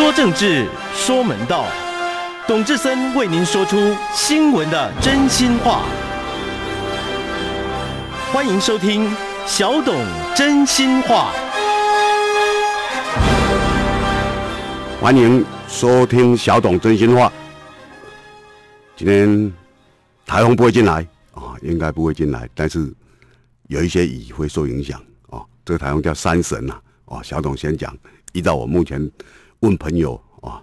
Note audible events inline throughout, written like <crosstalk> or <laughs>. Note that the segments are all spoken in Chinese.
说政治，说门道，董志森为您说出新闻的真心话。欢迎收听小董真心话。欢迎收听小董真心话。今天台风不会进来啊，应该不会进来，但是有一些雨会受影响啊。这个台风叫山神呐，哦，小董先讲，依照我目前。问朋友啊，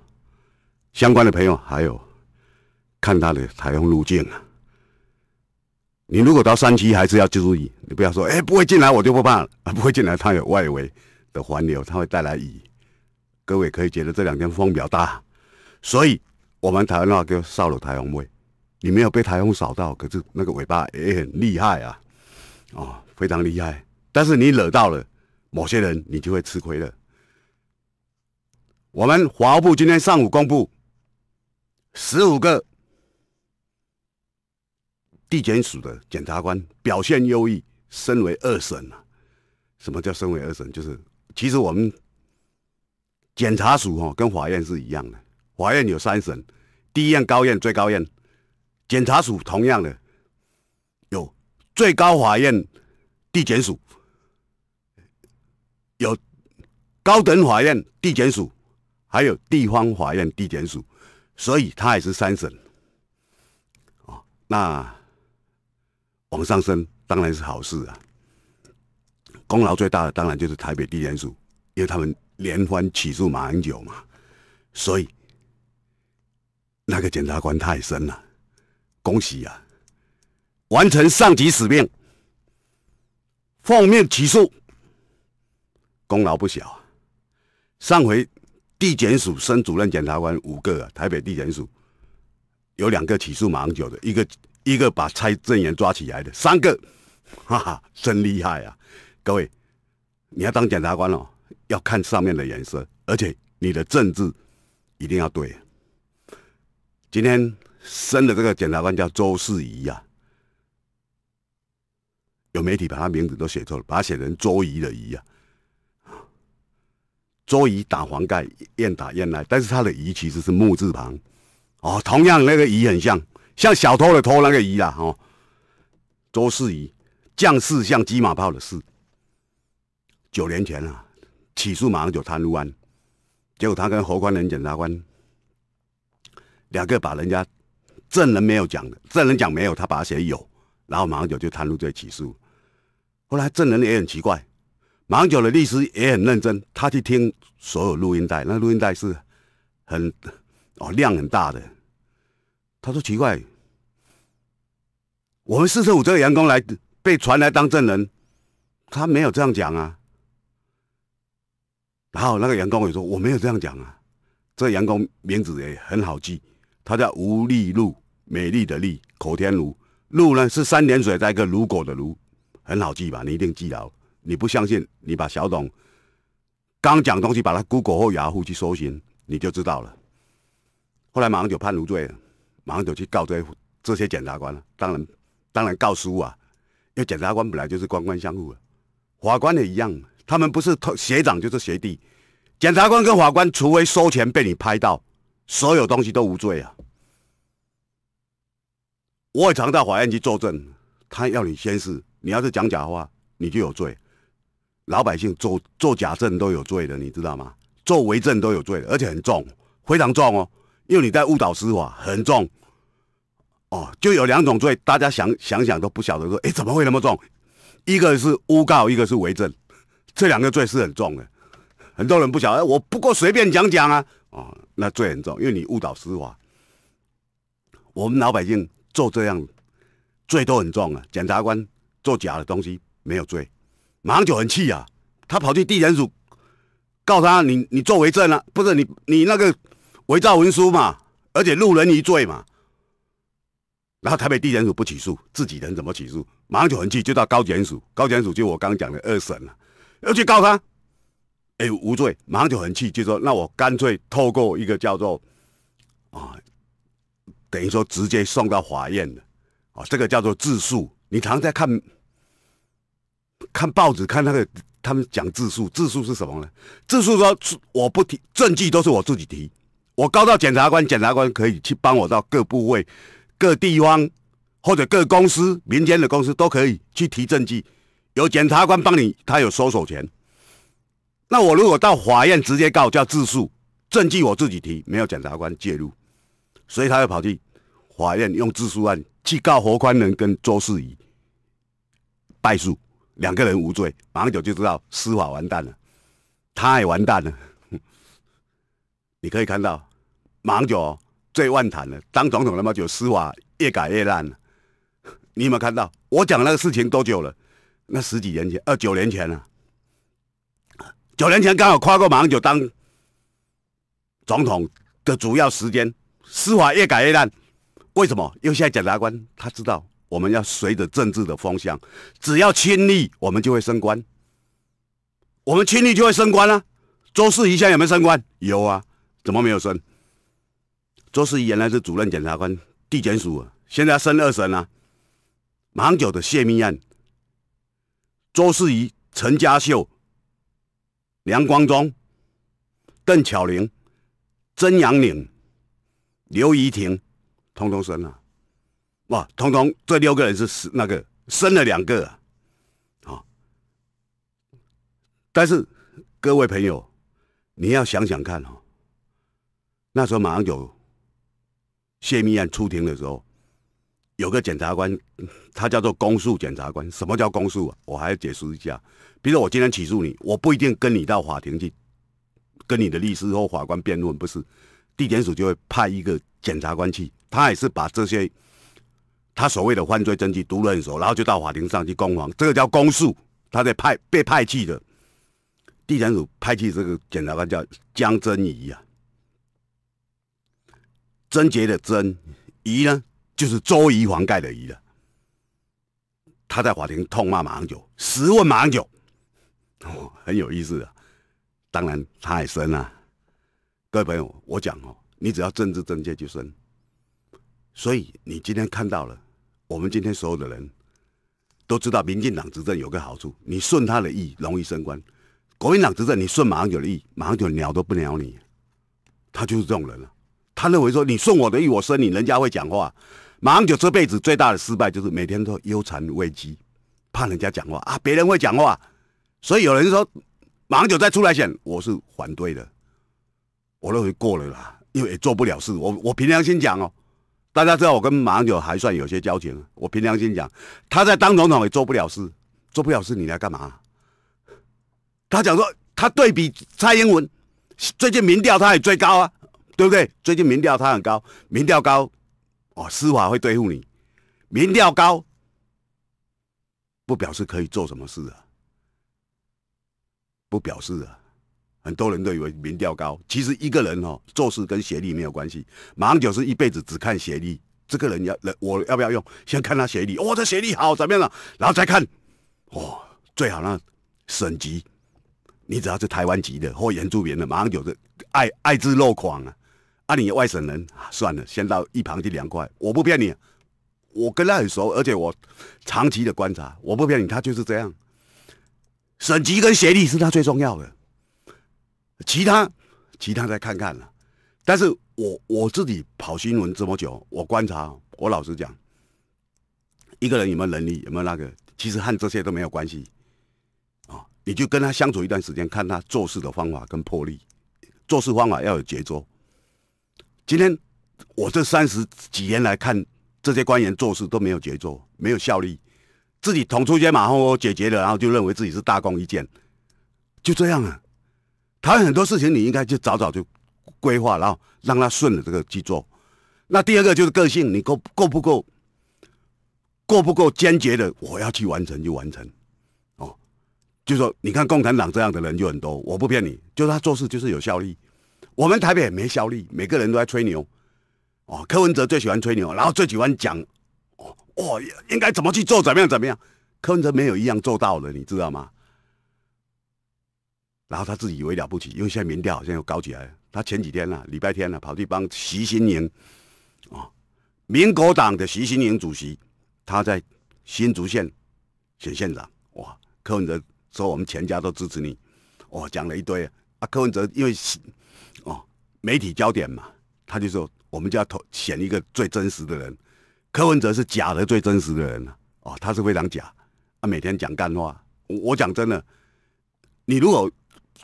相关的朋友还有看他的台风路径啊。你如果到山区，还是要注意。你不要说，哎，不会进来，我就不怕。不会进来，它有外围的环流，它会带来雨。各位可以觉得这两天风比较大，所以我们台湾话就扫了台风尾。你没有被台风扫到，可是那个尾巴也很厉害啊，哦，非常厉害。但是你惹到了某些人，你就会吃亏了。我们华务部今天上午公布，十五个地检署的检察官表现优异，升为二审了。什么叫升为二审？就是其实我们检察署哈跟法院是一样的，法院有三审，第一院、高院、最高院；检察署同样的有最高法院地检署，有高等法院地检署。还有地方法院、地检署，所以他也是三审。哦，那往上升当然是好事啊。功劳最大的当然就是台北地检署，因为他们连番起诉马英九嘛，所以那个检察官太深了，恭喜啊！完成上级使命，奉命起诉，功劳不小。上回。地检署升主任检察官五个啊，台北地检署有两个起诉英九的，一个一个把蔡正言抓起来的，三个，<laughs> 哈哈，真厉害啊！各位，你要当检察官哦，要看上面的颜色，而且你的政治一定要对。今天升的这个检察官叫周世仪啊，有媒体把他名字都写错了，把他写成周怡的怡啊。桌椅打黄盖，燕打燕来，但是他的椅其实是木字旁，哦，同样那个椅很像像小偷的偷那个椅啦，哦，周式仪，将士像鸡马炮的士。九年前啊，起诉马上就贪污案，结果他跟侯官人检察官两个把人家证人没有讲的，证人讲没有，他把他写有，然后马上就就贪污罪起诉，后来证人也很奇怪。芒九的律师也很认真，他去听所有录音带，那录音带是很哦量很大的。他说奇怪，我们四十五这个员工来被传来当证人，他没有这样讲啊。然后那个员工也说我没有这样讲啊。这个员工名字也很好记，他叫吴丽露，美丽的丽，口天如，露呢是三点水加一个如果的如，很好记吧？你一定记牢。你不相信？你把小董刚讲东西，把他箍狗或雅虎去搜寻，你就知道了。后来马上就判无罪，了，马上就去告些这些检察官了。当然，当然告输啊，因为检察官本来就是官官相护的，法官也一样。他们不是学长就是学弟，检察官跟法官，除非收钱被你拍到，所有东西都无罪啊。我也常到法院去作证，他要你宣誓，你要是讲假话，你就有罪。老百姓做做假证都有罪的，你知道吗？做伪证都有罪的，而且很重，非常重哦。因为你在误导司法，很重哦。就有两种罪，大家想想想都不晓得说，哎，怎么会那么重？一个是诬告，一个是伪证，这两个罪是很重的。很多人不晓得，我不过随便讲讲啊。哦，那罪很重，因为你误导司法。我们老百姓做这样罪都很重啊。检察官做假的东西没有罪。马上就很气啊，他跑去地检署告他，你你做伪证啊，不是你你那个伪造文书嘛，而且路人一罪嘛，然后台北地检署不起诉，自己人怎么起诉？马上就很气，就到高检署，高检署就我刚讲的二审了，而且告他，哎无罪，马上就很气，就说那我干脆透过一个叫做啊，等于说直接送到法院的，啊这个叫做自诉，你常在看。看报纸，看那个他们讲自述，自述是什么呢？自述说，我不提证据，都是我自己提。我告到检察官，检察官可以去帮我到各部位、各地方，或者各公司、民间的公司都可以去提证据。有检察官帮你，他有搜索权。那我如果到法院直接告叫自诉，证据我自己提，没有检察官介入，所以他就跑去法院用自诉案去告何宽仁跟周世宜，败诉。两个人无罪，马上就就知道司法完蛋了，他也完蛋了。<laughs> 你可以看到，马上就罪万谈了，当总统那么久，司法越改越烂了。你有没有看到？我讲那个事情多久了？那十几年前，呃，九年前啊，九年前刚好跨过马上就当总统的主要时间，司法越改越烂。为什么？因为现在检察官他知道。我们要随着政治的方向，只要亲力，我们就会升官。我们亲力就会升官啊！周世仪先在有没有升官？有啊，怎么没有升？周世仪原来是主任检察官，地检署，现在升二审了。马汉久的泄密案，周世仪、陈家秀、梁光忠、邓巧玲、曾阳岭、刘怡婷，通通升了。哇，通通这六个人是死那个生了两个，啊！但是各位朋友，你要想想看哦，那时候马上有泄密案出庭的时候，有个检察官，他叫做公诉检察官。什么叫公诉？啊？我还要解释一下。比如我今天起诉你，我不一定跟你到法庭去，跟你的律师或法官辩论，不是？地检署就会派一个检察官去，他也是把这些。他所谓的犯罪证据读得很熟，然后就到法庭上去攻防，这个叫公诉。他在派被派去的地检署派去，这个检察官叫江真仪啊。贞洁的贞，仪呢，就是周瑜黄盖的仪啊。他在法庭痛骂马英九，十问马英九，哦，很有意思啊。当然他也升啊。各位朋友，我讲哦，你只要政治正确就升。所以你今天看到了。我们今天所有的人都知道，民进党执政有个好处，你顺他的意容易升官；国民党执政你顺马上就的意，马上就鸟都不鸟你。他就是这种人了。他认为说，你顺我的意，我升你，人家会讲话。马上就这辈子最大的失败就是每天都忧缠危机，怕人家讲话啊，别人会讲话。所以有人说，马上就再出来选，我是反对的。我认为过了啦，因为也做不了事。我我凭良心讲哦。大家知道我跟马英九还算有些交情，我凭良心讲，他在当总统也做不了事，做不了事你来干嘛？他讲说他对比蔡英文，最近民调他也最高啊，对不对？最近民调他很高，民调高，哦司法会对付你，民调高不表示可以做什么事啊？不表示啊。很多人都以为民调高，其实一个人哦做事跟学历没有关系。马英九是一辈子只看学历，这个人要人我要不要用，先看他学历。哦，这学历好怎么样了？然后再看，哦，最好呢省级，你只要是台湾籍的或原住民的，马英九是爱爱之若狂啊。啊，你外省人算了，先到一旁去凉快。我不骗你，我跟他很熟，而且我长期的观察，我不骗你，他就是这样。省级跟学历是他最重要的。其他，其他再看看了。但是我我自己跑新闻这么久，我观察，我老实讲，一个人有没有能力，有没有那个，其实和这些都没有关系啊。你就跟他相处一段时间，看他做事的方法跟魄力。做事方法要有节奏。今天我这三十几年来看，这些官员做事都没有节奏，没有效率，自己捅出一些马蜂窝解决了，然后就认为自己是大功一件，就这样啊。他很多事情，你应该就早早就规划，然后让他顺着这个去做。那第二个就是个性，你够够不够，够不够坚决的？我要去完成就完成，哦，就说你看共产党这样的人就很多，我不骗你，就是他做事就是有效率。我们台北没效率，每个人都在吹牛，哦，柯文哲最喜欢吹牛，然后最喜欢讲，哦哦、应该怎么去做，怎么样怎么样？柯文哲没有一样做到的，你知道吗？然后他自己以为了不起，因为现在民调好像又高起来了。他前几天呢，礼拜天呢，跑去帮徐新营，哦，民国党的徐新营主席，他在新竹县选县长。哇，柯文哲说我们全家都支持你。哇，讲了一堆啊。柯文哲因为哦媒体焦点嘛，他就说我们就要投选一个最真实的人。柯文哲是假的最真实的人啊，哦，他是非常假啊，每天讲干话。我讲真的，你如果。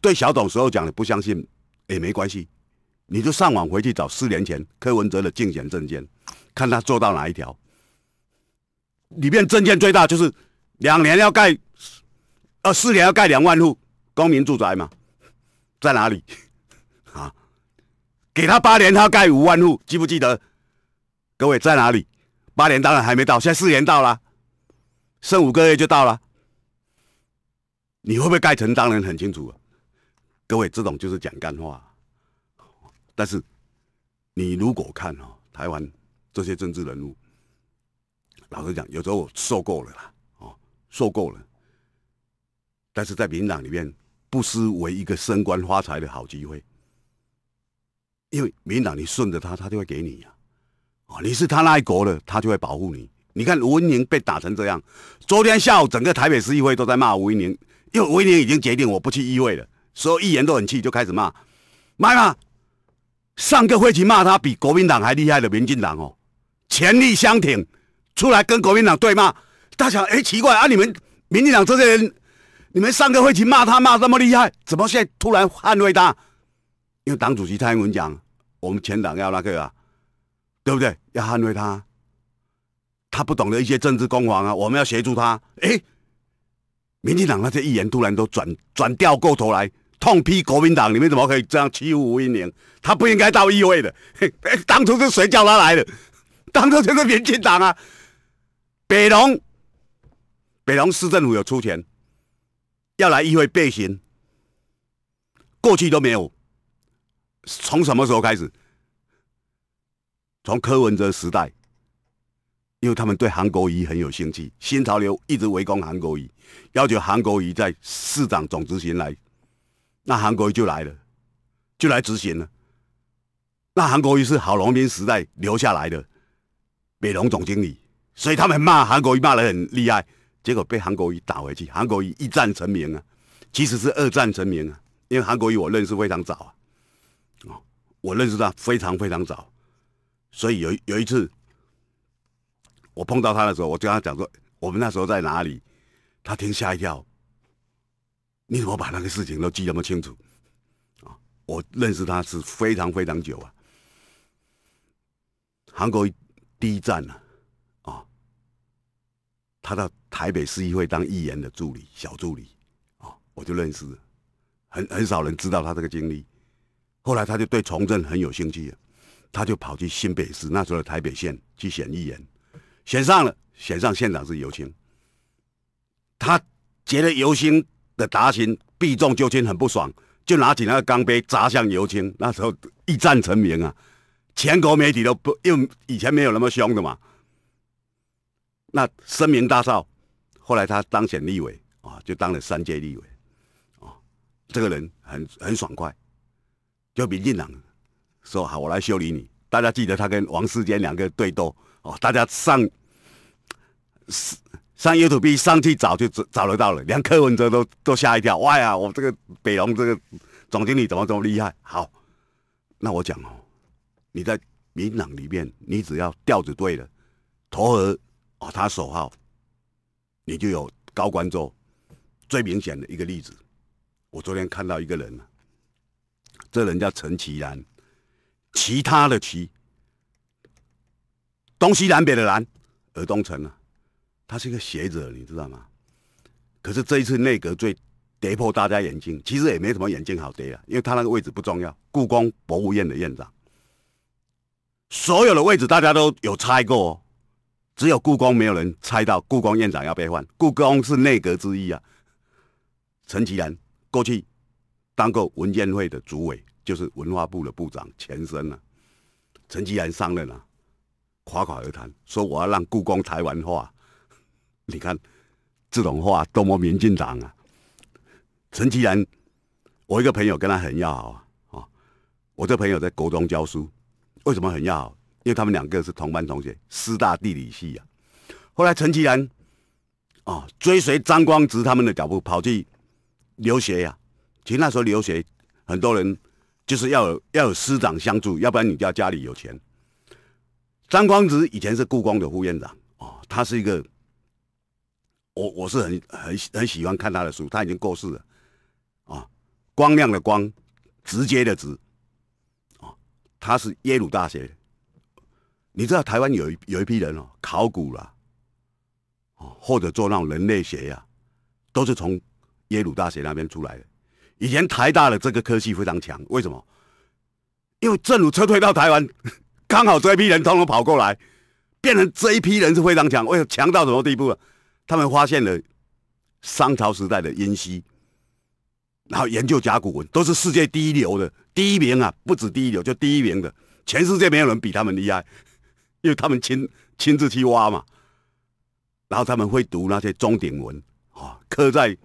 对小董时候讲的不相信也没关系，你就上网回去找四年前柯文哲的竞选证件，看他做到哪一条。里面证件最大就是两年要盖，呃四年要盖两万户公民住宅嘛，在哪里？<laughs> 啊？给他八年他盖五万户，记不记得？各位在哪里？八年当然还没到，现在四年到了，剩五个月就到了。你会不会盖成？当然很清楚了。各位，这种就是讲干话。但是，你如果看哦，台湾这些政治人物，老实讲，有时候我受够了啦，哦，受够了。但是在民进党里面，不失为一个升官发财的好机会。因为民进党你顺着他，他就会给你呀，哦，你是他那一国的，他就会保护你。你看吴文宁被打成这样，昨天下午整个台北市议会都在骂吴文宁，因为吴文宁已经决定我不去议会了。所有议员都很气，就开始骂，骂嘛！上个会去骂他比国民党还厉害的民进党哦，全力相挺出来跟国民党对骂。他想，哎，奇怪啊！你们民进党这些人，你们上个会去骂他骂这么厉害，怎么现在突然捍卫他？因为党主席蔡英文讲，我们全党要那个啊，对不对？要捍卫他。他不懂得一些政治攻防啊，我们要协助他。哎，民进党那些议员突然都转转掉过头来。痛批国民党！你们怎么可以这样欺负吴英明？他不应该到议会的。<laughs> 当初是谁叫他来的？<laughs> 当初就是民进党啊！北龙，北龙市政府有出钱，要来议会变形。过去都没有。从什么时候开始？从柯文哲时代，因为他们对韩国瑜很有兴趣，新潮流一直围攻韩国瑜，要求韩国瑜在市长总执行来。那韩国瑜就来了，就来执行了。那韩国瑜是好农民时代留下来的美农总经理，所以他们骂韩国瑜骂的很厉害，结果被韩国瑜打回去。韩国瑜一战成名啊，其实是二战成名啊，因为韩国瑜我认识非常早啊，哦，我认识他非常非常早，所以有有一次我碰到他的时候，我就跟他讲说，我们那时候在哪里？他听吓一跳。你怎么把那个事情都记那么清楚？啊，我认识他是非常非常久啊。韩国第一站呢，啊，他到台北市议会当议员的助理，小助理，啊，我就认识，很很少人知道他这个经历。后来他就对从政很有兴趣，他就跑去新北市那时候的台北县去选议员，选上了，选上县长是游青，他觉得游青。的达鑫避重就轻，很不爽，就拿起那个钢杯砸向尤青，那时候一战成名啊！全国媒体都不用以前没有那么凶的嘛。那声名大噪，后来他当选立委啊，就当了三届立委啊。这个人很很爽快，就民进党说好我来修理你，大家记得他跟王世坚两个对斗哦，大家上。是。上 UTB 上去找就找找得到了，连柯文哲都都吓一跳。哇呀，我这个北龙这个总经理怎么这么厉害？好，那我讲哦，你在民党里面，你只要调子对了，投合啊他首号，你就有高官做。最明显的一个例子，我昨天看到一个人，这人叫陈其然，其他的其，东西南北的南，而东城啊。他是一个学者，你知道吗？可是这一次内阁最跌破大家眼镜，其实也没什么眼镜好跌了，因为他那个位置不重要。故宫博物院的院长，所有的位置大家都有猜过，只有故宫没有人猜到故宫院长要被换。故宫是内阁之一啊。陈其南过去当过文建会的主委，就是文化部的部长前身啊。陈其南上任啊，夸夸而谈，说我要让故宫台湾化。你看，这种话多么民进党啊！陈其然，我一个朋友跟他很要好啊。我这朋友在国中教书，为什么很要好？因为他们两个是同班同学，师大地理系啊。后来陈其然，啊，追随张光直他们的脚步跑去留学呀。其实那时候留学，很多人就是要有要有师长相助，要不然你就要家里有钱。张光直以前是故宫的副院长哦，他是一个。我我是很很很喜欢看他的书，他已经过世了啊。光亮的光，直接的直啊。他是耶鲁大学，你知道台湾有一有一批人哦，考古了哦，或者做那种人类学呀，都是从耶鲁大学那边出来的。以前台大的这个科技非常强，为什么？因为政府撤退到台湾，刚好这一批人通通跑过来，变成这一批人是非常强。为呦，强到什么地步啊？他们发现了商朝时代的殷墟，然后研究甲骨文，都是世界第一流的，第一名啊，不止第一流，就第一名的，全世界没有人比他们厉害，<laughs> 因为他们亲亲自去挖嘛，然后他们会读那些钟鼎文啊，刻在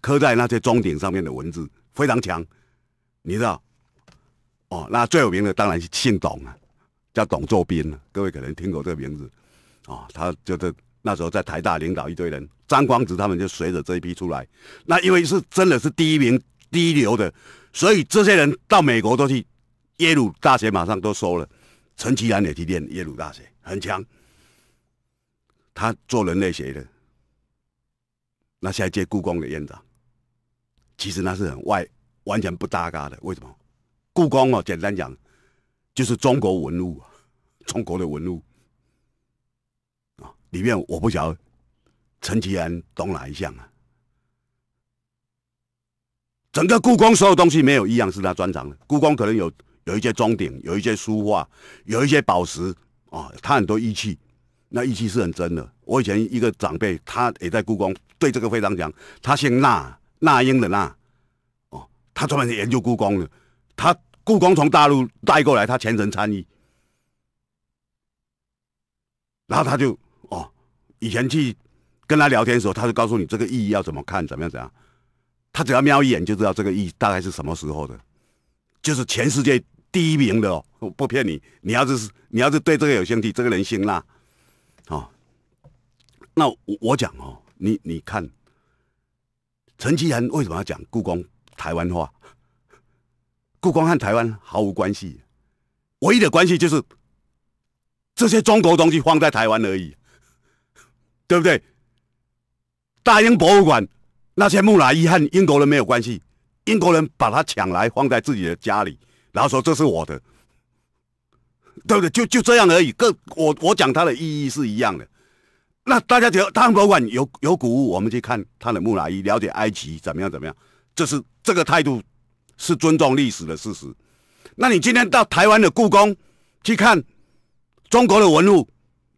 刻在那些钟鼎上面的文字非常强，你知道，哦，那最有名的当然是姓董啊，叫董作宾，各位可能听过这个名字，哦，他就是。那时候在台大领导一堆人，张光直他们就随着这一批出来。那因为是真的是第一名、第一流的，所以这些人到美国都去，耶鲁大学马上都收了。陈其安也去念耶鲁大学，很强。他做人类学的，那现在接故宫的院长，其实那是很外完全不搭嘎的。为什么？故宫哦，简单讲，就是中国文物，中国的文物。里面我不晓得，陈其安懂哪一项啊？整个故宫所有东西没有一样是他专长的。故宫可能有有一些装鼎，有一些书画，有一些宝石啊，他很多玉器，那玉器是很真的。我以前一个长辈，他也在故宫，对这个非常强。他姓那，那英的那，哦，他专门去研究故宫的。他故宫从大陆带过来，他全程参与，然后他就。以前去跟他聊天的时候，他就告诉你这个意义要怎么看，怎么样怎样。他只要瞄一眼就知道这个意义大概是什么时候的，就是全世界第一名的哦，不骗你。你要是你要是对这个有兴趣，这个人行啦。哦，那我讲哦，你你看，陈其涵为什么要讲故宫台湾话？故宫和台湾毫无关系，唯一的关系就是这些中国东西放在台湾而已。对不对？大英博物馆那些木乃伊和英国人没有关系，英国人把他抢来放在自己的家里，然后说这是我的，对不对？就就这样而已。各我我讲它的意义是一样的。那大家只要大英博物馆有有古物，我们去看他的木乃伊，了解埃及怎么样怎么样。这是这个态度是尊重历史的事实。那你今天到台湾的故宫去看中国的文物，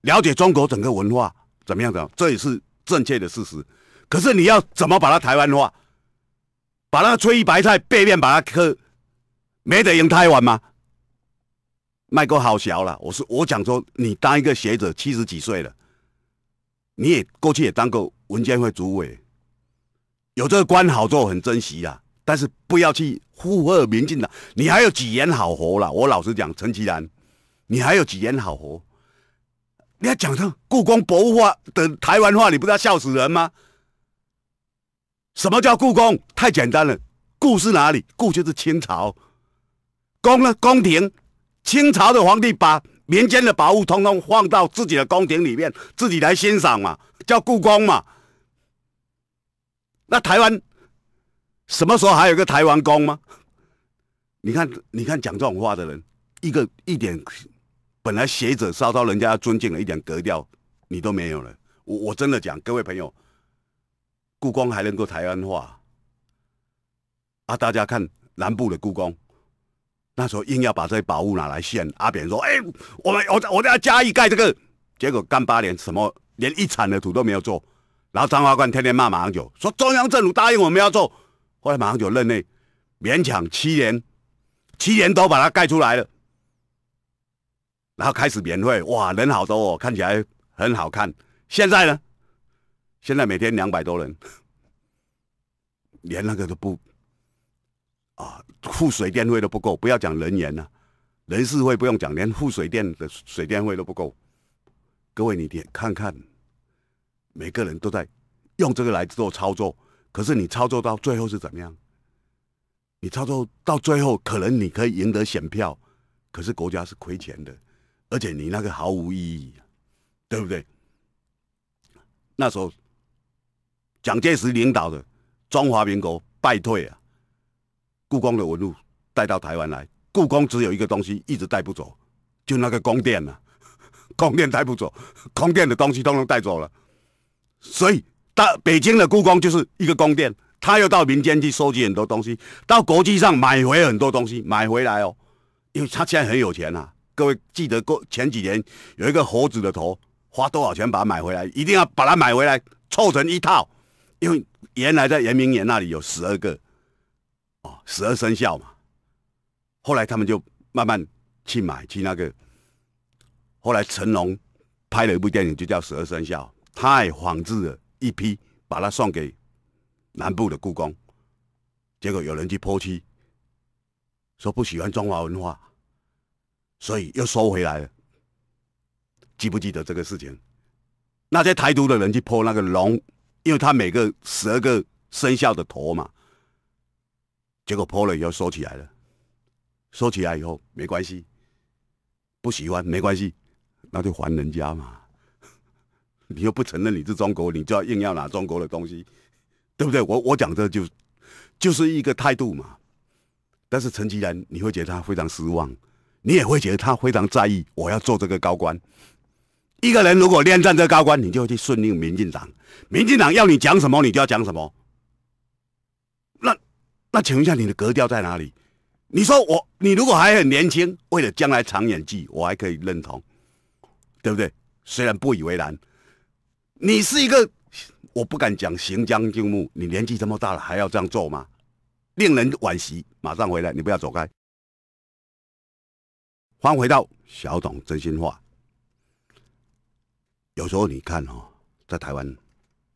了解中国整个文化。怎么样的，这也是正确的事实。可是你要怎么把它台湾化？把那个翠玉白菜背面把它刻，没得赢台湾吗？麦哥好小了，我说我讲说，你当一个学者，七十几岁了，你也过去也当过文建会主委，有这个官好做，很珍惜啊。但是不要去附和民进党，你还有几年好活了？我老实讲，陈其然，你还有几年好活？你要讲到故宫博物画的台湾话，你不知道笑死人吗？什么叫故宫？太简单了，故是哪里？故就是清朝，宫呢？宫廷，清朝的皇帝把民间的宝物通通放到自己的宫廷里面，自己来欣赏嘛，叫故宫嘛。那台湾什么时候还有个台湾宫吗？你看，你看讲这种话的人，一个一点。本来学者稍稍人家尊敬了一点格调，你都没有了。我我真的讲，各位朋友，故宫还能够台湾话啊？大家看南部的故宫，那时候硬要把这宝物拿来献。阿扁说：“哎，我们我我我要加一盖这个。”结果干八年，什么连一铲的土都没有做。然后张华冠天天骂马上九，说中央政府答应我们要做。后来马上九任内勉强七年，七年都把它盖出来了。然后开始免费，哇，人好多哦，看起来很好看。现在呢？现在每天两百多人，连那个都不啊，付水电费都不够，不要讲人员了，人事费不用讲，连付水电的水电费都不够。各位，你点看看，每个人都在用这个来做操作，可是你操作到最后是怎么样？你操作到最后，可能你可以赢得选票，可是国家是亏钱的。而且你那个毫无意义，对不对？那时候蒋介石领导的中华民国败退啊，故宫的文物带到台湾来，故宫只有一个东西一直带不走，就那个宫殿啊。<laughs> 宫殿带不走，宫殿的东西都能带走了，所以到北京的故宫就是一个宫殿，他又到民间去收集很多东西，到国际上买回很多东西，买回来哦，因为他现在很有钱啊，各位记得过前几年有一个猴子的头，花多少钱把它买回来？一定要把它买回来，凑成一套，因为原来在圆明园那里有十二个，哦，十二生肖嘛。后来他们就慢慢去买，去那个。后来成龙拍了一部电影，就叫《十二生肖》，他也仿制了一批，把它送给南部的故宫。结果有人去剖析，说不喜欢中华文化。所以又收回来了，记不记得这个事情？那些台独的人去破那个龙，因为他每个十二个生肖的头嘛，结果破了以后收起来了，收起来以后没关系，不喜欢没关系，那就还人家嘛。你又不承认你是中国，你就要硬要拿中国的东西，对不对？我我讲这就就是一个态度嘛。但是陈其然，你会觉得他非常失望。你也会觉得他非常在意我要做这个高官。一个人如果恋战这高官，你就去顺应民进党。民进党要你讲什么，你就要讲什么。那那请问一下，你的格调在哪里？你说我，你如果还很年轻，为了将来长远计，我还可以认同，对不对？虽然不以为然。你是一个，我不敢讲行将就木。你年纪这么大了，还要这样做吗？令人惋惜。马上回来，你不要走开。翻回到小董真心话，有时候你看哦，在台湾，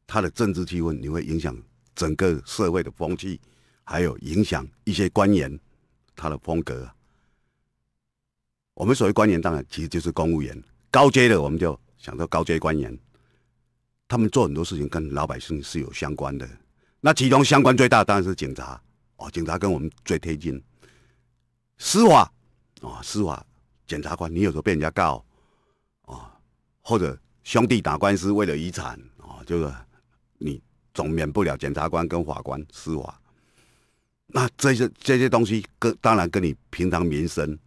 他的政治气氛，你会影响整个社会的风气，还有影响一些官员他的风格。我们所谓官员，当然其实就是公务员，高阶的我们就想到高阶官员，他们做很多事情跟老百姓是有相关的。那其中相关最大当然是警察哦，警察跟我们最贴近，司法哦，司法。检察官，你有时候被人家告啊，或者兄弟打官司为了遗产啊，就是你总免不了检察官跟法官司法。那这些这些东西跟当然跟你平常民生，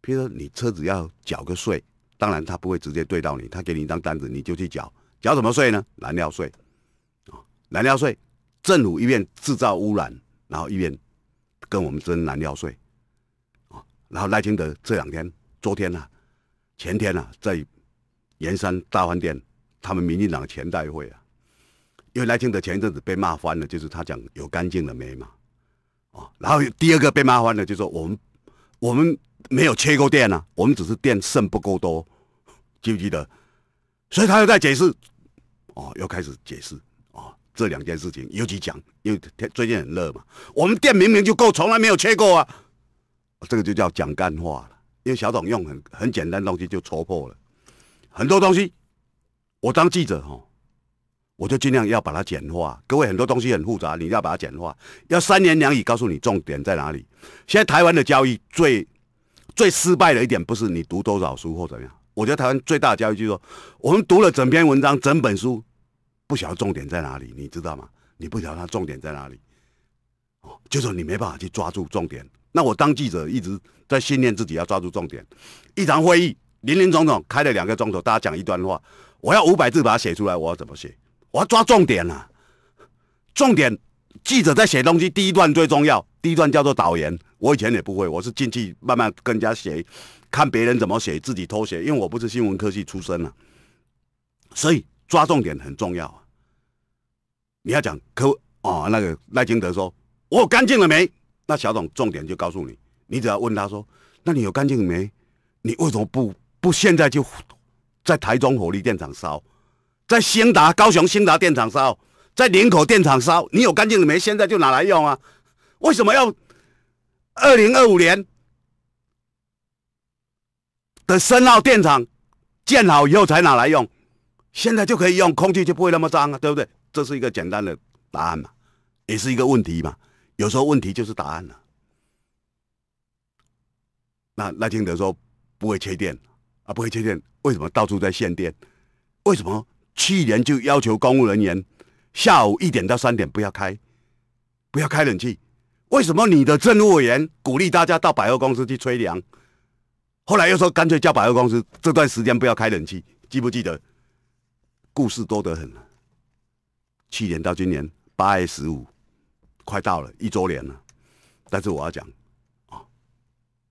比如说你车子要缴个税，当然他不会直接对到你，他给你一张单子你就去缴。缴什么税呢？燃料税啊，燃料税，政府一边制造污染，然后一边跟我们征燃料税。然后赖清德这两天，昨天呢，前天呢，在盐山大饭店，他们民进党的前代会啊，因为赖清德前一阵子被骂翻了，就是他讲有干净的没嘛，哦，然后第二个被骂翻了，就说我们我们没有切过电啊，我们只是电剩不够多，记不记得？所以他又在解释，哦，又开始解释哦，这两件事情，尤其讲，因为最近很热嘛，我们电明明就够，从来没有切过啊。这个就叫讲干话了，因为小董用很很简单东西就戳破了，很多东西，我当记者哈，我就尽量要把它简化。各位很多东西很复杂，你要把它简化，要三言两语告诉你重点在哪里。现在台湾的交易最最失败的一点，不是你读多少书或怎么样。我觉得台湾最大的交易就是说，我们读了整篇文章、整本书，不晓得重点在哪里，你知道吗？你不晓得它重点在哪里，哦，就说你没办法去抓住重点。那我当记者一直在训练自己要抓住重点。一场会议，林林总总开了两个钟头，大家讲一段话，我要五百字把它写出来，我要怎么写？我要抓重点啊！重点，记者在写东西，第一段最重要，第一段叫做导言。我以前也不会，我是进去慢慢跟人家写，看别人怎么写，自己偷写，因为我不是新闻科技出身啊，所以抓重点很重要。你要讲科啊，那个赖清德说，我干净了没？那小董重点就告诉你，你只要问他说：“那你有干净煤？你为什么不不现在就在台中火力电厂烧，在兴达高雄兴达电厂烧，在林口电厂烧？你有干净的煤，现在就拿来用啊！为什么要二零二五年的深澳电厂建好以后才拿来用？现在就可以用，空气就不会那么脏了，对不对？这是一个简单的答案嘛，也是一个问题嘛。”有时候问题就是答案了。那赖清德说不会缺电啊，不会缺电，为什么到处在限电？为什么去年就要求公务人员下午一点到三点不要开，不要开冷气？为什么你的政务委员鼓励大家到百货公司去吹凉？后来又说干脆叫百货公司这段时间不要开冷气，记不记得？故事多得很去年到今年八月十五。快到了一周年了，但是我要讲，啊，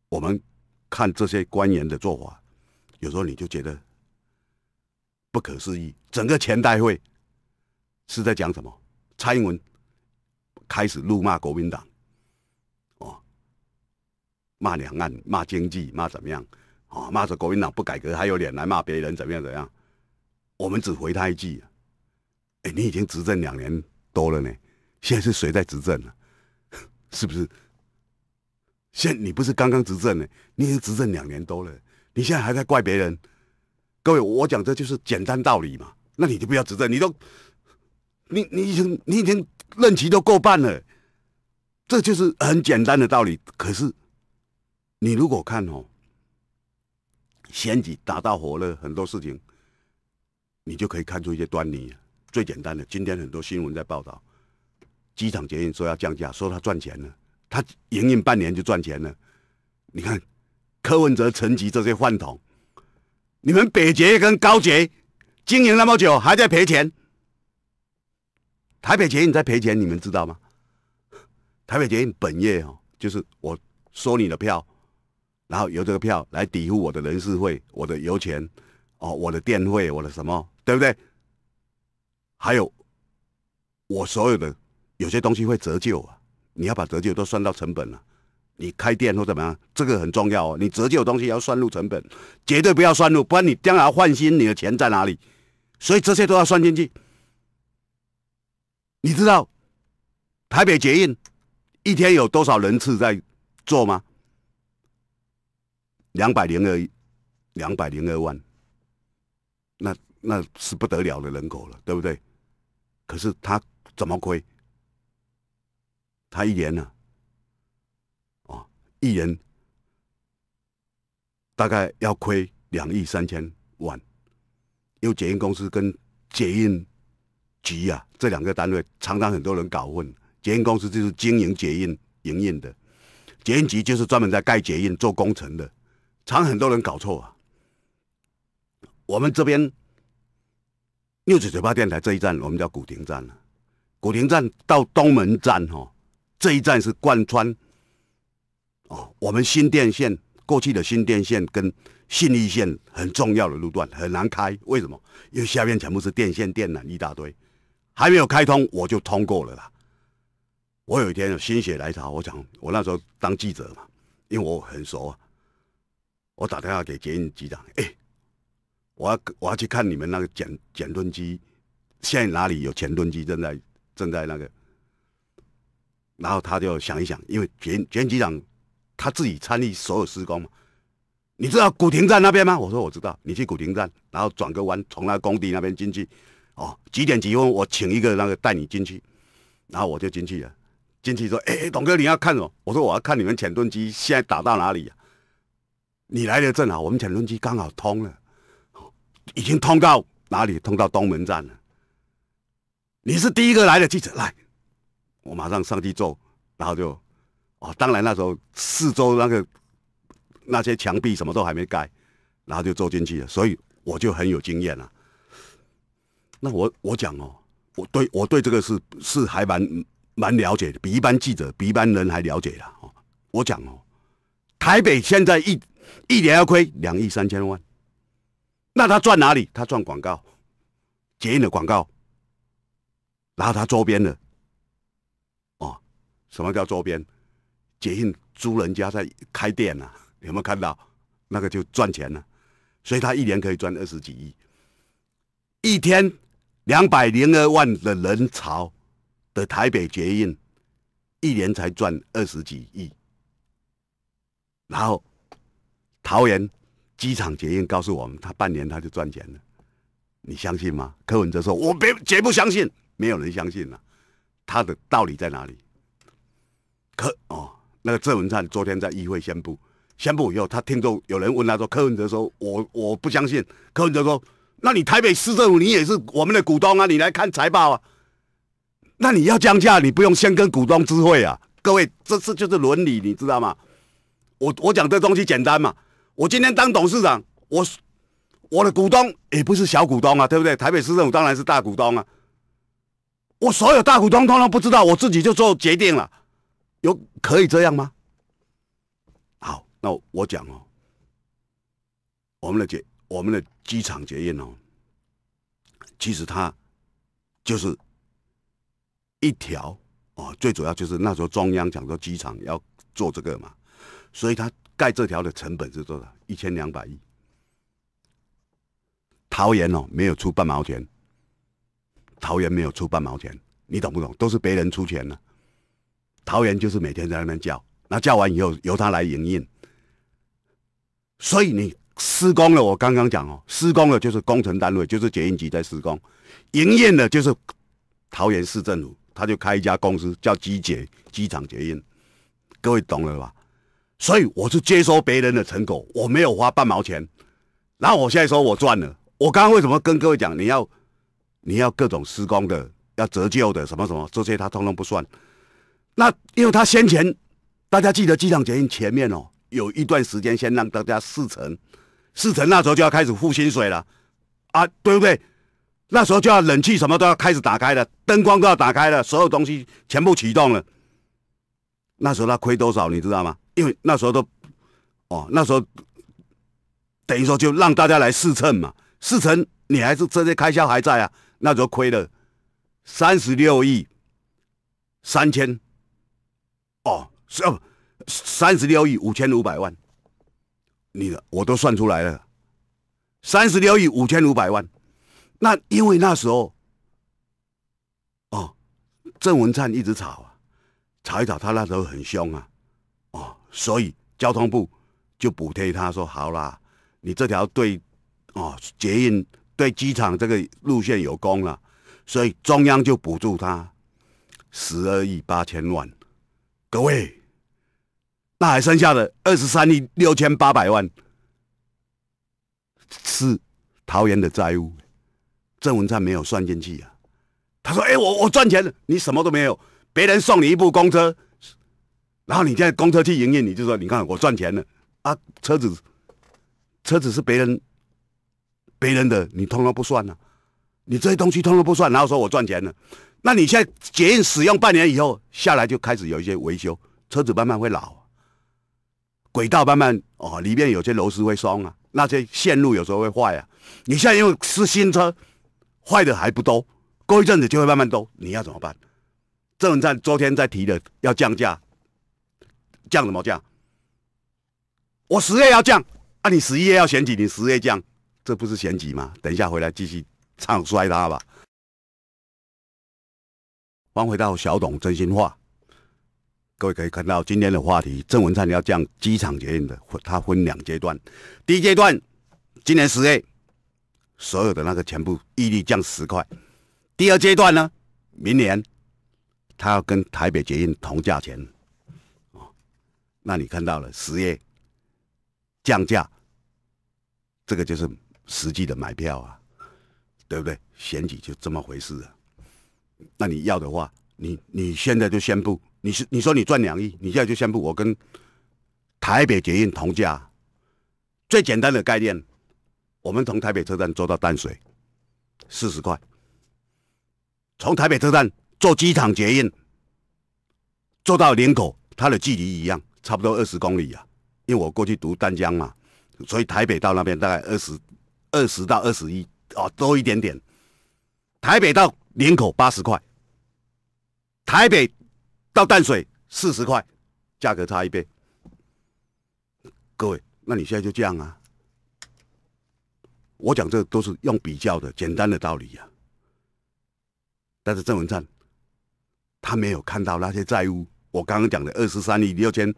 我们看这些官员的做法，有时候你就觉得不可思议。整个钱代会是在讲什么？蔡英文开始怒骂国民党，哦，骂两岸、骂经济、骂怎么样？哦，骂着国民党不改革，还有脸来骂别人怎么样？怎么样？我们只回他一句：，哎，你已经执政两年多了呢。现在是谁在执政呢？<laughs> 是不是？现你不是刚刚执政呢？你已经执政两年多了，你现在还在怪别人？各位，我讲这就是简单道理嘛。那你就不要执政，你都你你已经你已经任期都过半了，这就是很简单的道理。可是你如果看哦，选举打到火热，很多事情你就可以看出一些端倪。最简单的，今天很多新闻在报道。机场捷运说要降价，说他赚钱了，他营运半年就赚钱了。你看柯文哲、陈吉这些饭桶，你们北捷跟高捷经营那么久还在赔钱，台北捷运在赔钱，你们知道吗？台北捷运本业哦，就是我收你的票，然后由这个票来抵付我的人事费、我的油钱、哦我的电费、我的什么，对不对？还有我所有的。有些东西会折旧啊，你要把折旧都算到成本了。你开店或怎么样，这个很重要哦。你折旧的东西要算入成本，绝对不要算入，不然你将来换新，你的钱在哪里？所以这些都要算进去。你知道台北捷运一天有多少人次在做吗？两百零二两百零二万，那那是不得了的人口了，对不对？可是他怎么亏？他一年呢，哦，一年大概要亏两亿三千万，因为捷运公司跟捷运局啊这两个单位常常很多人搞混。捷运公司就是经营捷运营运的，捷运局就是专门在盖捷运做工程的，常很多人搞错啊。我们这边六九九八电台这一站，我们叫古亭站，古亭站到东门站，哈。这一站是贯穿，哦，我们新电线过去的新电线跟信义线很重要的路段很难开，为什么？因为下面全部是电线电缆一大堆，还没有开通我就通过了啦。我有一天心血来潮，我想我那时候当记者嘛，因为我很熟，我打电话给捷运局长，哎，我要我要去看你们那个检检吨机，现在哪里有前吨机正在正在那个。然后他就想一想，因为卷卷机长他自己参与所有施工嘛，你知道古亭站那边吗？我说我知道，你去古亭站，然后转个弯，从那个工地那边进去，哦，几点几分？我请一个那个带你进去，然后我就进去了。进去说，哎，董哥你要看什么？我说我要看你们潜盾机现在打到哪里。你来的正好，我们潜盾机刚好通了，已经通到哪里？通到东门站了。你是第一个来的记者，来。我马上上去做，然后就，哦，当然那时候四周那个那些墙壁什么都还没盖，然后就做进去了，所以我就很有经验了。那我我讲哦，我对我对这个是是还蛮蛮了解的，比一般记者比一般人还了解的哦。我讲哦，台北现在一一年要亏两亿三千万，那他赚哪里？他赚广告，捷运的广告，然后他周边的。什么叫周边捷运租人家在开店呢？有没有看到那个就赚钱了？所以他一年可以赚二十几亿，一天两百零二万的人潮的台北捷运，一年才赚二十几亿。然后桃园机场捷运告诉我们，他半年他就赚钱了，你相信吗？柯文哲说：“我别绝不相信，没有人相信了。”他的道理在哪里？柯哦，那个郑文灿昨天在议会宣布，宣布以后，他听众有人问他说：“柯文哲说，我我不相信。”柯文哲说：“那你台北市政府，你也是我们的股东啊，你来看财报啊。那你要降价，你不用先跟股东知会啊。各位，这次就是伦理，你知道吗？我我讲这东西简单嘛。我今天当董事长，我我的股东也不是小股东啊，对不对？台北市政府当然是大股东啊。我所有大股东通通不知道，我自己就做决定了。”有可以这样吗？好，那我讲哦，我们的结，我们的机场捷运哦，其实它就是一条哦，最主要就是那时候中央讲说机场要做这个嘛，所以它盖这条的成本是多少？一千两百亿。桃园哦，没有出半毛钱，桃园没有出半毛钱，你懂不懂？都是别人出钱呢。桃园就是每天在那边叫，那叫完以后由他来营运，所以你施工了，我刚刚讲哦，施工了就是工程单位，就是捷运局在施工，营运了就是桃园市政府，他就开一家公司叫机捷机场捷运，各位懂了吧？所以我是接收别人的成果，我没有花半毛钱，然后我现在说我赚了，我刚刚为什么跟各位讲，你要你要各种施工的，要折旧的什么什么，这些他通通不算。那因为他先前，大家记得机场捷运前面哦，有一段时间先让大家试乘，试乘那时候就要开始付薪水了，啊，对不对？那时候就要冷气什么都要开始打开了，灯光都要打开了，所有东西全部启动了。那时候他亏多少你知道吗？因为那时候都，哦，那时候等于说就让大家来试乘嘛，试乘你还是这些开销还在啊，那时候亏了三十六亿三千。哦，是哦，三十六亿五千五百万，你的我都算出来了，三十六亿五千五百万。那因为那时候，哦，郑文灿一直吵啊，吵一吵，他那时候很凶啊，哦，所以交通部就补贴他，说好啦，你这条对，哦捷运对机场这个路线有功了，所以中央就补助他十二亿八千万。各位，那还剩下的二十三亿六千八百万是桃园的债务，郑文灿没有算进去啊。他说：“哎，我我赚钱了，你什么都没有，别人送你一部公车，然后你现在公车去营业，你就说你看我赚钱了啊？车子，车子是别人别人的，你通通不算啊，你这些东西通通不算，然后说我赚钱了。”那你现在检验使用半年以后下来就开始有一些维修，车子慢慢会老，轨道慢慢哦里面有些螺丝会松啊，那些线路有时候会坏啊。你现在因为是新车，坏的还不多，过一阵子就会慢慢多，你要怎么办？这种在昨天在提的要降价，降什么降？我十月要降，那你十一月要选几？你十月降，这不是选几吗？等一下回来继续唱衰他吧。刚回到小董真心话，各位可以看到今天的话题，郑文灿要降机场捷运的，他分两阶段。第一阶段今年十月，所有的那个全部一律降十块。第二阶段呢，明年他要跟台北捷运同价钱哦，那你看到了十月降价，这个就是实际的买票啊，对不对？选举就这么回事啊。那你要的话，你你现在就宣布，你是你说你赚两亿，你现在就宣布，我跟台北捷运同价。最简单的概念，我们从台北车站坐到淡水，四十块；从台北车站坐机场捷运坐到林口，它的距离一样，差不多二十公里呀。因为我过去读淡江嘛，所以台北到那边大概二十、二十到二十一啊，多一点点。台北到连口八十块，台北到淡水四十块，价格差一倍。各位，那你现在就这样啊？我讲这都是用比较的简单的道理呀。但是郑文灿他没有看到那些债务，我刚刚讲的二十三亿六千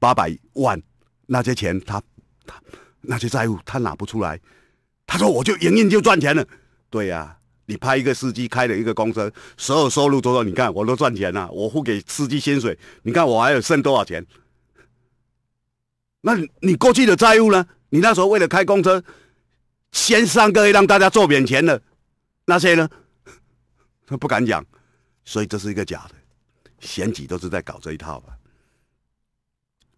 八百万那些钱，他他那些债务他拿不出来。他说我就盈盈就赚钱了，对呀。你拍一个司机开了一个公车，所有收入多少？你看，我都赚钱了。我付给司机薪水，你看我还有剩多少钱？那你过去的债务呢？你那时候为了开公车，先上个让大家做免钱的那些呢？他不敢讲，所以这是一个假的。选举都是在搞这一套吧？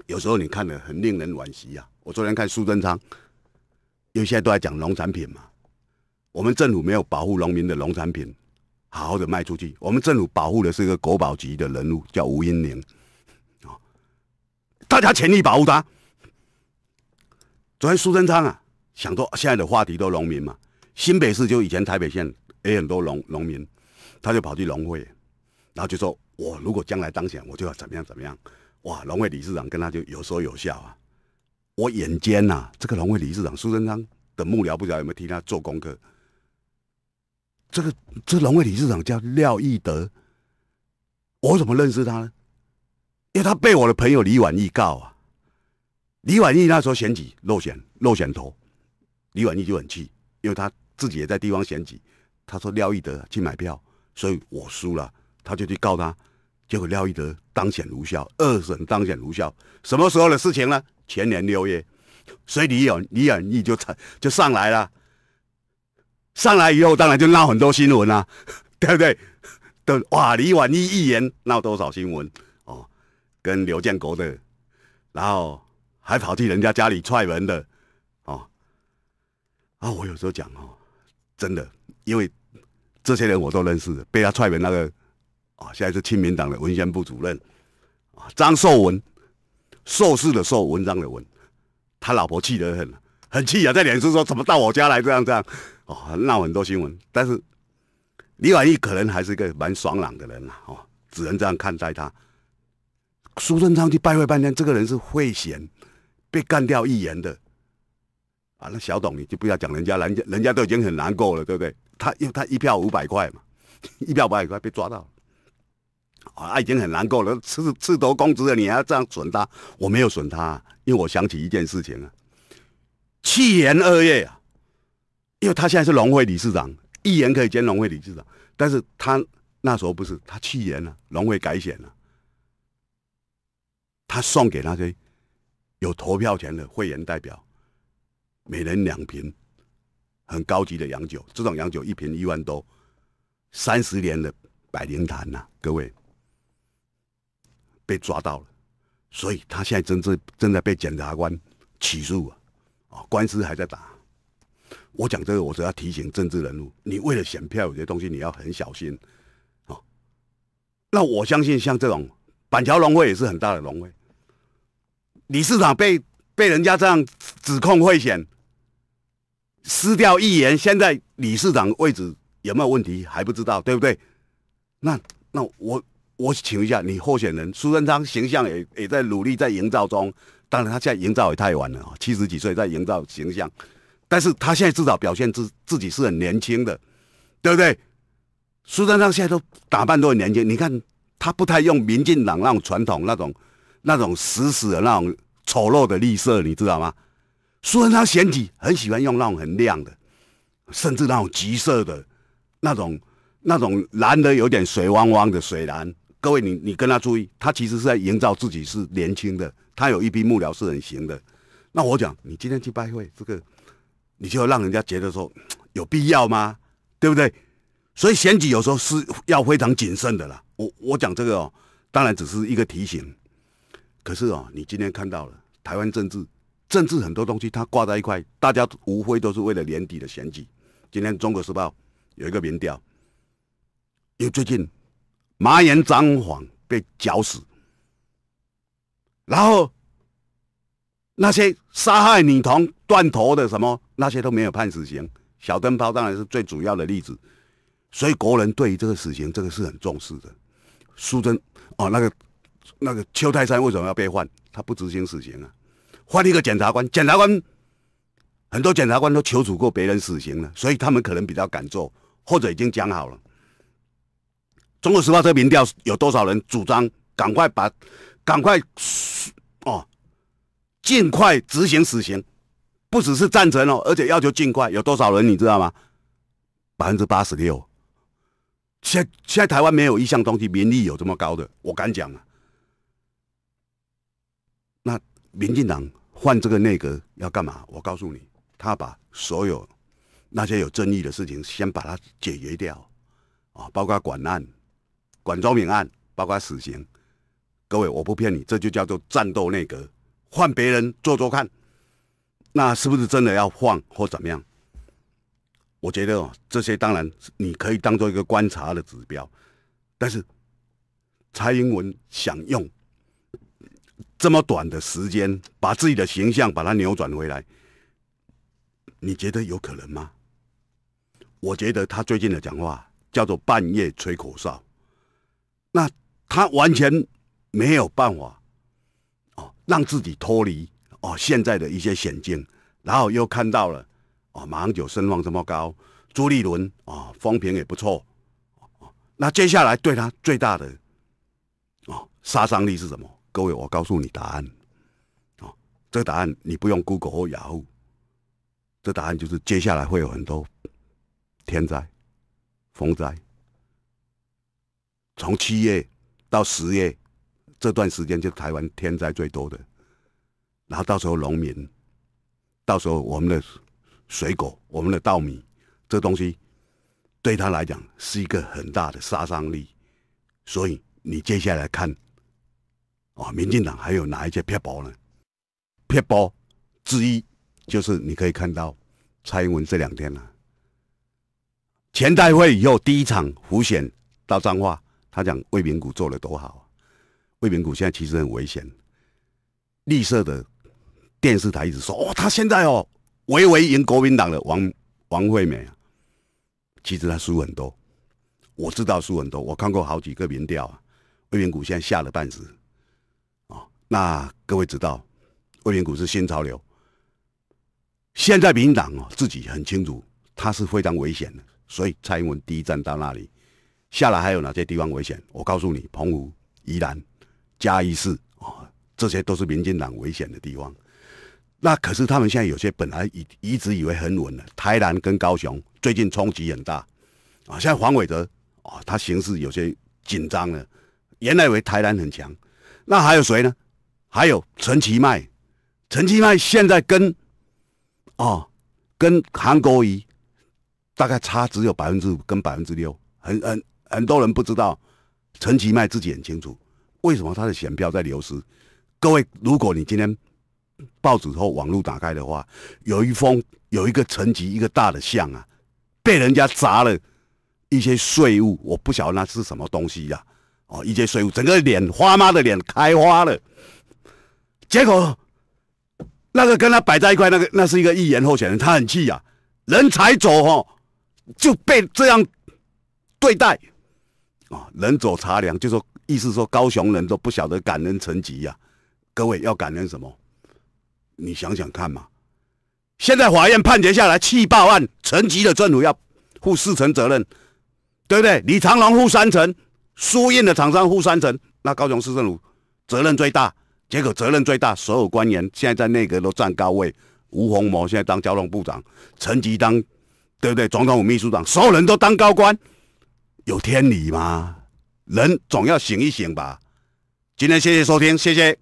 有时候你看的很令人惋惜啊！我昨天看苏贞昌，有些都在讲农产品嘛。我们政府没有保护农民的农产品，好好的卖出去。我们政府保护的是一个国宝级的人物，叫吴英莲大家全力保护他。昨天苏贞昌啊，想说现在的话题都农民嘛，新北市就以前台北县也有很多农农民，他就跑去农会，然后就说我如果将来当选，我就要怎么样怎么样。哇，农会理事长跟他就有说有笑啊。我眼尖呐，这个农会理事长苏贞昌的幕僚不知道有没有替他做功课。这个这农会理事长叫廖义德，我怎么认识他呢？因为，他被我的朋友李婉义告啊。李婉义那时候选举落选，落选投，李婉义就很气，因为他自己也在地方选举，他说廖义德去买票，所以我输了，他就去告他。结果廖义德当选无效，二审当选无效，什么时候的事情呢？前年六月，所以李婉李婉义就成 <laughs> 就上来了。上来以后，当然就闹很多新闻啦，<laughs> 对不对？的 <laughs> 哇，李婉一一言闹多少新闻哦，跟刘建国的，然后还跑去人家家里踹门的哦。啊，我有时候讲哦，真的，因为这些人我都认识，被他踹门那个啊，现在是亲民党的文宣部主任啊，张寿文，寿士的寿，文章的文，他老婆气得很，很气啊，在脸书说怎么到我家来这样这样。闹很多新闻，但是李婉玉可能还是一个蛮爽朗的人啦，哦，只能这样看待他。苏贞昌去拜会半天，这个人是会贤，被干掉议员的。啊，那小董你就不要讲人家人家人家都已经很难过了，对不对？他因为他一票五百块嘛，<laughs> 一票五百块被抓到，啊，已经很难过了，赤赤夺工资的你还要这样损他？我没有损他，因为我想起一件事情啊，去年二月啊。因为他现在是农会理事长，一言可以兼农会理事长，但是他那时候不是，他弃言了，农会改选了。他送给那些有投票权的会员代表，每人两瓶很高级的洋酒，这种洋酒一瓶一万多，三十年的百灵坛呐，各位被抓到了，所以他现在正在正在被检察官起诉啊，啊，官司还在打。我讲这个，我只要提醒政治人物，你为了选票有些东西你要很小心哦。那我相信像这种板桥龙会也是很大的龙会，理事长被被人家这样指控贿选，失掉一言，现在理事长位置有没有问题还不知道，对不对？那那我我请问一下，你候选人苏贞昌形象也也在努力在营造中，当然他现在营造也太晚了啊，七十几岁在营造形象。但是他现在至少表现自自己是很年轻的，对不对？苏贞昌现在都打扮都很年轻。你看他不太用民进党那种传统那种那种死死的那种丑陋的绿色，你知道吗？苏贞昌选举很喜欢用那种很亮的，甚至那种橘色的，那种那种蓝的有点水汪汪的水蓝。各位，你你跟他注意，他其实是在营造自己是年轻的。他有一批幕僚是很行的。那我讲，你今天去拜会这个。你就让人家觉得说 <tsk> 有必要吗？对不对？所以选举有时候是要非常谨慎的啦。我我讲这个，哦，当然只是一个提醒。可是哦，你今天看到了台湾政治，政治很多东西它挂在一块，大家无非都是为了年底的选举。今天《中国时报》有一个民调，因为最近麻言张谎被绞死，然后那些杀害女童断头的什么？那些都没有判死刑，小灯泡当然是最主要的例子。所以国人对于这个死刑这个是很重视的。苏贞哦，那个那个邱泰山为什么要被换？他不执行死刑啊，换一个检察官。检察官很多检察官都求助过别人死刑了，所以他们可能比较敢做，或者已经讲好了。中国时报这民调有多少人主张赶快把赶快哦尽快执行死刑？不只是赞成哦，而且要求尽快。有多少人你知道吗？百分之八十六。现现在台湾没有一项东西民意有这么高的，我敢讲啊。那民进党换这个内阁要干嘛？我告诉你，他把所有那些有争议的事情先把它解决掉啊，包括管案、管中敏案，包括死刑。各位，我不骗你，这就叫做战斗内阁。换别人做做看。那是不是真的要换或怎么样？我觉得这些当然你可以当做一个观察的指标，但是蔡英文想用这么短的时间把自己的形象把它扭转回来，你觉得有可能吗？我觉得他最近的讲话叫做半夜吹口哨，那他完全没有办法哦，让自己脱离。哦，现在的一些险境，然后又看到了，哦，马上就声望这么高，朱立伦，哦，风评也不错，哦，那接下来对他最大的，哦，杀伤力是什么？各位，我告诉你答案，哦，这个答案你不用 Google、Yahoo，这答案就是接下来会有很多天灾、风灾，从七月到十月这段时间，就台湾天灾最多的。然后到时候农民，到时候我们的水果、我们的稻米，这东西对他来讲是一个很大的杀伤力。所以你接下来看，哦，民进党还有哪一些撇包呢？撇包之一就是你可以看到蔡英文这两天了，前代会以后第一场浮选到彰化，他讲为民股做的多好，为民股现在其实很危险，绿色的。电视台一直说哦，他现在哦，微微赢国民党的王王惠美啊，其实他输很多。我知道输很多，我看过好几个民调啊。魏云谷现在下了半死，哦，那各位知道，魏云谷是新潮流。现在民党哦，自己很清楚，他是非常危险的。所以蔡英文第一站到那里下来，还有哪些地方危险？我告诉你，澎湖、宜兰、嘉义市啊，这些都是民进党危险的地方。那可是他们现在有些本来一一直以为很稳的，台南跟高雄最近冲击很大啊！现在黄伟哲啊，他形势有些紧张了。原来以为台南很强，那还有谁呢？还有陈其迈，陈其迈现在跟啊跟韩国瑜大概差只有百分之五跟百分之六，很很很多人不知道，陈其迈自己很清楚为什么他的选票在流失。各位，如果你今天。报纸或网络打开的话，有一封有一个层级一个大的像啊，被人家砸了一些碎物，我不晓得那是什么东西呀，哦，一些碎物，整个脸花妈的脸开花了，结果那个跟他摆在一块那个那是一个议员候选人，他很气呀，人才走哦，就被这样对待啊，人走茶凉，就说意思说高雄人都不晓得感恩层级呀，各位要感恩什么？你想想看嘛，现在法院判决下来，气爆案，层级的政府要负四成责任，对不对？李长龙负三成，输印的厂商负三成，那高雄市政府责任最大。结果责任最大，所有官员现在在内阁都占高位。吴洪谋现在当交通部长，层级当，对不对？总统府秘书长，所有人都当高官，有天理吗？人总要醒一醒吧。今天谢谢收听，谢谢。